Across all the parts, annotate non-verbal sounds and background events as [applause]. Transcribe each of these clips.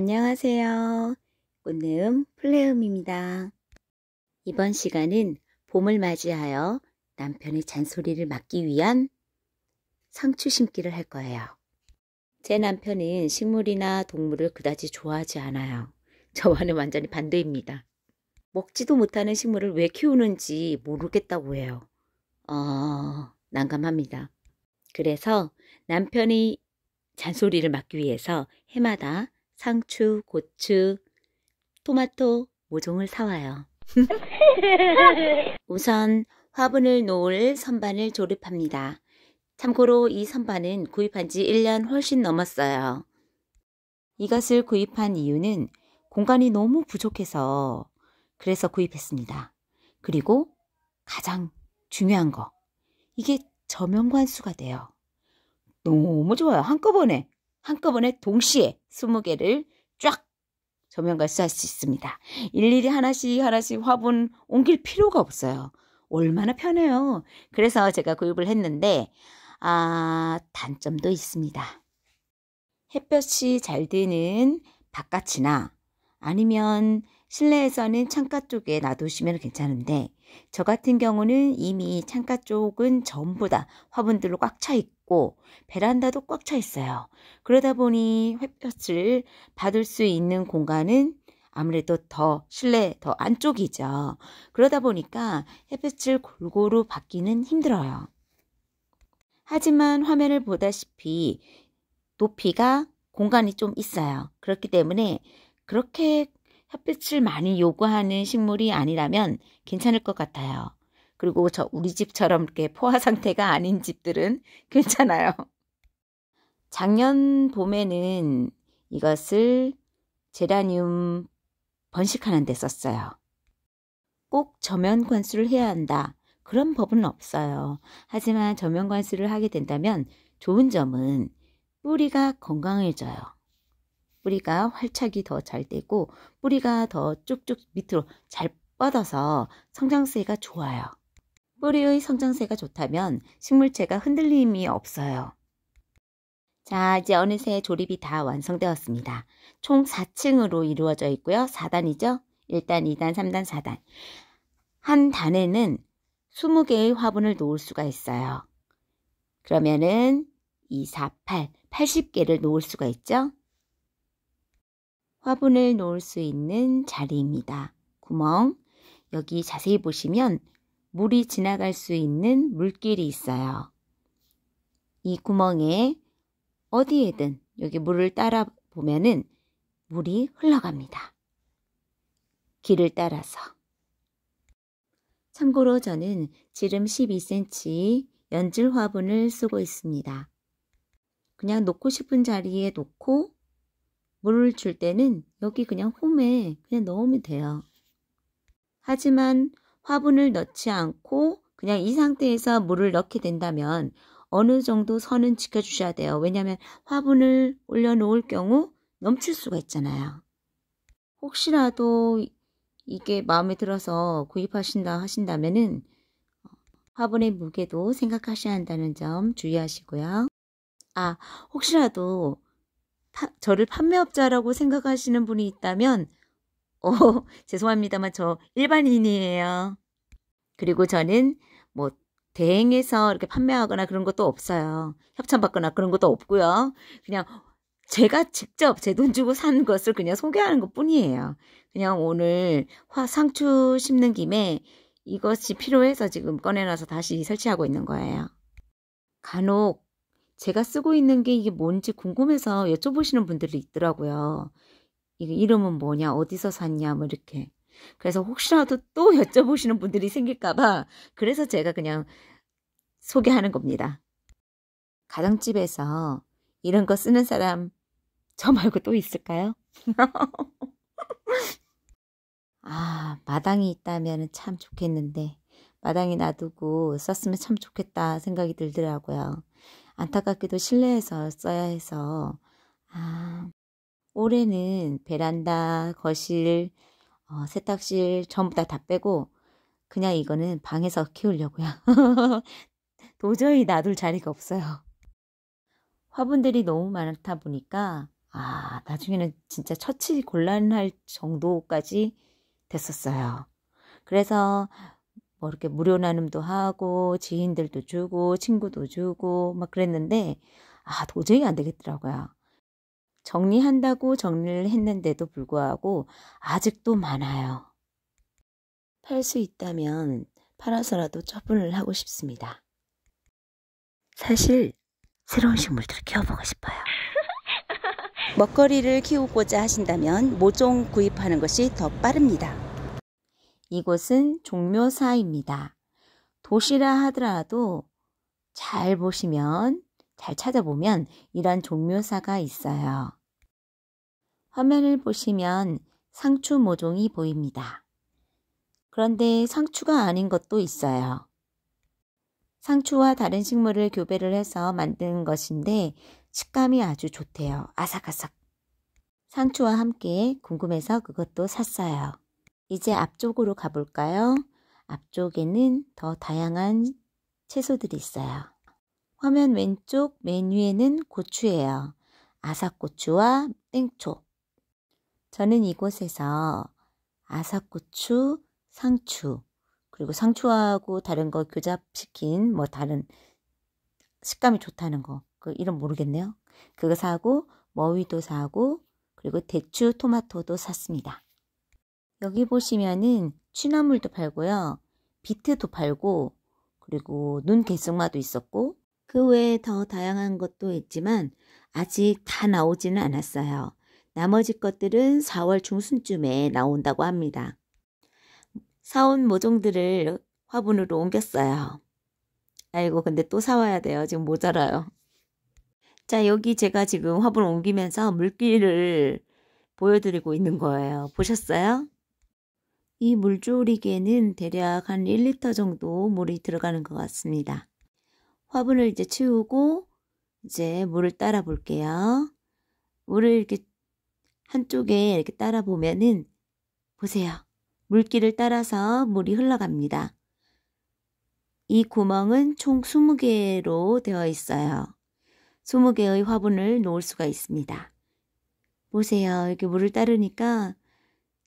안녕하세요. 꽃내음 플레음입니다. 이번 시간은 봄을 맞이하여 남편의 잔소리를 막기 위한 상추 심기를 할 거예요. 제 남편은 식물이나 동물을 그다지 좋아하지 않아요. 저와는 완전히 반대입니다. 먹지도 못하는 식물을 왜 키우는지 모르겠다고 해요. 어, 난감합니다. 그래서 남편이 잔소리를 막기 위해서 해마다 상추, 고추, 토마토 모종을 사와요. [laughs] 우선 화분을 놓을 선반을 조립합니다. 참고로 이 선반은 구입한 지 1년 훨씬 넘었어요. 이것을 구입한 이유는 공간이 너무 부족해서 그래서 구입했습니다. 그리고 가장 중요한 거 이게 저명관수가 돼요. 너무 좋아요. 한꺼번에 한꺼번에 동시에 20개를 쫙 조명과 쏠수 있습니다. 일일이 하나씩 하나씩 화분 옮길 필요가 없어요. 얼마나 편해요. 그래서 제가 구입을 했는데 아 단점도 있습니다. 햇볕이 잘 드는 바깥이나 아니면 실내에서는 창가 쪽에 놔두시면 괜찮은데 저 같은 경우는 이미 창가 쪽은 전부 다 화분들로 꽉 차 있고 있고 베란다도 꽉 차 있어요. 그러다 보니 햇볕을 받을 수 있는 공간은 아무래도 더 실내 더 안쪽이죠. 그러다 보니까 햇볕을 골고루 받기는 힘들어요. 하지만 화면을 보다시피 높이가 공간이 좀 있어요. 그렇기 때문에 그렇게 햇빛을 많이 요구하는 식물이 아니라면 괜찮을 것 같아요. 그리고 저 우리 집처럼 이렇게 포화 상태가 아닌 집들은 [laughs] 괜찮아요. 작년 봄에는 이것을 제라늄 번식하는 데 썼어요. 꼭 저면 관수를 해야 한다. 그런 법은 없어요. 하지만 저면 관수를 하게 된다면 좋은 점은 뿌리가 건강해져요. 뿌리가 활착이 더 잘 되고 뿌리가 더 쭉쭉 밑으로 잘 뻗어서 성장세가 좋아요. 뿌리의 성장세가 좋다면 식물체가 흔들림이 없어요. 자, 이제 어느새 조립이 다 완성되었습니다. 총 4층으로 이루어져 있고요. 4단이죠? 1단, 2단, 3단, 4단. 한 단에는 20개의 화분을 놓을 수가 있어요. 그러면은 2, 4, 8, 80개를 놓을 수가 있죠? 화분을 놓을 수 있는 자리입니다. 구멍. 여기 자세히 보시면 물이 지나갈 수 있는 물길이 있어요. 이 구멍에 어디에든 여기 물을 따라 보면은 물이 흘러갑니다. 길을 따라서. 참고로 저는 지름 12cm 연질 화분을 쓰고 있습니다. 그냥 놓고 싶은 자리에 놓고 물을 줄 때는 여기 그냥 홈에 그냥 넣으면 돼요. 하지만 화분을 넣지 않고 그냥 이 상태에서 물을 넣게 된다면 어느 정도 선은 지켜주셔야 돼요. 왜냐하면 화분을 올려놓을 경우 넘칠 수가 있잖아요. 혹시라도 이게 마음에 들어서 구입하신다 하신다면은 화분의 무게도 생각하셔야 한다는 점 주의하시고요. 아, 혹시라도 파, 저를 판매업자라고 생각하시는 분이 있다면 어, [laughs] 죄송합니다만 저 일반인이에요. 그리고 저는 뭐 대행해서 이렇게 판매하거나 그런 것도 없어요. 협찬받거나 그런 것도 없고요. 그냥 제가 직접 제 돈 주고 산 것을 그냥 소개하는 것 뿐이에요. 그냥 오늘 화 상추 심는 김에 이것이 필요해서 지금 꺼내놔서 다시 설치하고 있는 거예요. 간혹 제가 쓰고 있는 게 이게 뭔지 궁금해서 여쭤보시는 분들이 있더라고요. 이름은 뭐냐, 어디서 샀냐, 뭐 이렇게. 그래서 혹시라도 또 [laughs] 여쭤보시는 분들이 생길까봐 그래서 제가 그냥 소개하는 겁니다. 가정집에서 이런 거 쓰는 사람 저 말고 또 있을까요? [laughs] 아, 마당이 있다면 참 좋겠는데, 마당에 놔두고 썼으면 참 좋겠다 생각이 들더라고요. 안타깝게도 실내에서 써야 해서, 아, 올해는 베란다, 거실, 어, 세탁실 전부 다 다 빼고 그냥 이거는 방에서 키우려고요. [laughs] 도저히 놔둘 자리가 없어요. 화분들이 너무 많다 보니까 아 나중에는 진짜 처치 곤란할 정도까지 됐었어요. 그래서 뭐 이렇게 무료 나눔도 하고 지인들도 주고 친구도 주고 막 그랬는데 아 도저히 안 되겠더라고요. 정리한다고 정리를 했는데도 불구하고 아직도 많아요. 팔 수 있다면 팔아서라도 처분을 하고 싶습니다. 사실 새로운 식물들을 키워보고 싶어요. [laughs] 먹거리를 키우고자 하신다면 모종 구입하는 것이 더 빠릅니다. 이곳은 종묘사입니다. 도시라 하더라도 잘 보시면, 잘 찾아보면 이런 종묘사가 있어요. 화면을 보시면 상추 모종이 보입니다. 그런데 상추가 아닌 것도 있어요. 상추와 다른 식물을 교배를 해서 만든 것인데 식감이 아주 좋대요. 아삭아삭. 상추와 함께 궁금해서 그것도 샀어요. 이제 앞쪽으로 가볼까요? 앞쪽에는 더 다양한 채소들이 있어요. 화면 왼쪽 메뉴에는 고추예요. 아삭고추와 땡초, 저는 이곳에서 아삭고추, 상추, 그리고 상추하고 다른 거 교잡시킨 뭐 다른 식감이 좋다는 거, 그 이름 모르겠네요. 그거 사고, 머위도 사고, 그리고 대추, 토마토도 샀습니다. 여기 보시면은 취나물도 팔고요. 비트도 팔고, 그리고 눈개성마도 있었고, 그 외에 더 다양한 것도 있지만, 아직 다 나오지는 않았어요. 나머지 것들은 4월 중순쯤에 나온다고 합니다. 사온 모종들을 화분으로 옮겼어요. 아이고 근데 또 사와야 돼요. 지금 모자라요. 자 여기 제가 지금 화분 옮기면서 물기를 보여드리고 있는 거예요. 보셨어요? 이 물조리개는 대략 한 1리터 정도 물이 들어가는 것 같습니다. 화분을 이제 치우고 이제 물을 따라 볼게요. 물을 이렇게 한쪽에 이렇게 따라 보면은 보세요. 물길을 따라서 물이 흘러갑니다. 이 구멍은 총 20개로 되어 있어요. 20개의 화분을 놓을 수가 있습니다. 보세요. 이렇게 물을 따르니까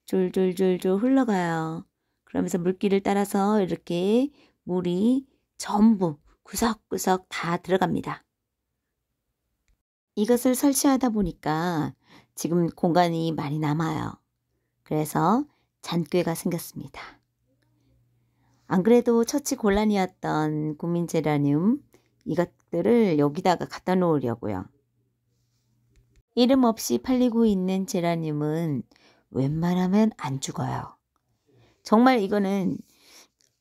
졸졸졸졸 흘러가요. 그러면서 물길을 따라서 이렇게 물이 전부 구석구석 다 들어갑니다. 이것을 설치하다 보니까 지금 공간이 많이 남아요. 그래서 잔꾀가 생겼습니다. 안 그래도 처치 곤란이었던 국민제라늄 이것들을 여기다가 갖다 놓으려고요. 이름 없이 팔리고 있는 제라늄은 웬만하면 안 죽어요. 정말 이거는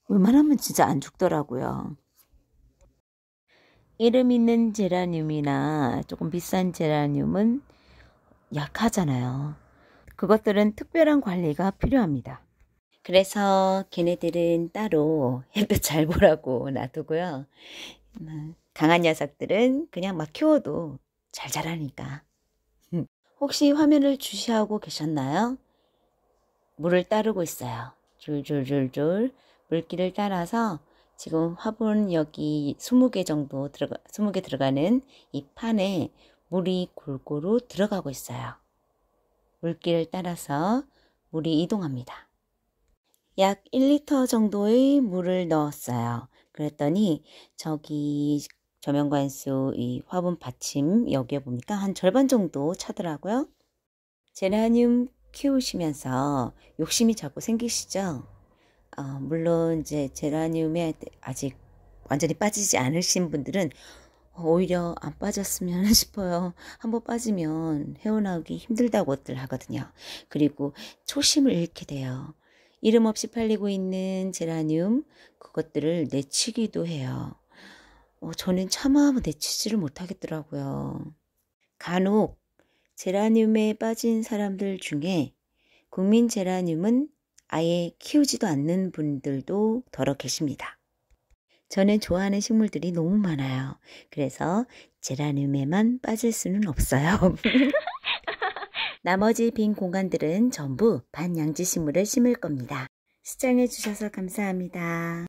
웬만하면 진짜 안 죽더라고요. 이름 있는 제라늄이나 조금 비싼 제라늄은 약하잖아요. 그것들은 특별한 관리가 필요합니다. 그래서 걔네들은 따로 햇볕 잘 보라고 놔두고요. 음, 강한 녀석들은 그냥 막 키워도 잘 자라니까. 혹시 화면을 주시하고 계셨나요? 물을 따르고 있어요. 줄줄줄줄 물기를 따라서 지금 화분 여기 20개 정도 들어가 20개 들어가는 이 판에 물이 골고루 들어가고 있어요. 물길을 따라서 물이 이동합니다. 약 1리터 정도의 물을 넣었어요. 그랬더니 저기 저명관수이 화분 받침 여기에 보니까 한 절반 정도 차더라고요. 제라늄 키우시면서 욕심이 자꾸 생기시죠? 어, 물론 이제 제라늄에 아직 완전히 빠지지 않으신 분들은 오히려 안 빠졌으면 [laughs] 싶어요. 한번 빠지면 헤어나오기 힘들다고들 하거든요. 그리고 초심을 잃게 돼요. 이름 없이 팔리고 있는 제라늄 그것들을 내치기도 해요. 어, 저는 차마 내치지를 못하겠더라고요. 간혹 제라늄에 빠진 사람들 중에 국민 제라늄은 아예 키우지도 않는 분들도 더러 계십니다. 저는 좋아하는 식물들이 너무 많아요. 그래서 제라늄에만 빠질 수는 없어요. [laughs] 나머지 빈 공간들은 전부 반양지 식물을 심을 겁니다. 시청해주셔서 감사합니다.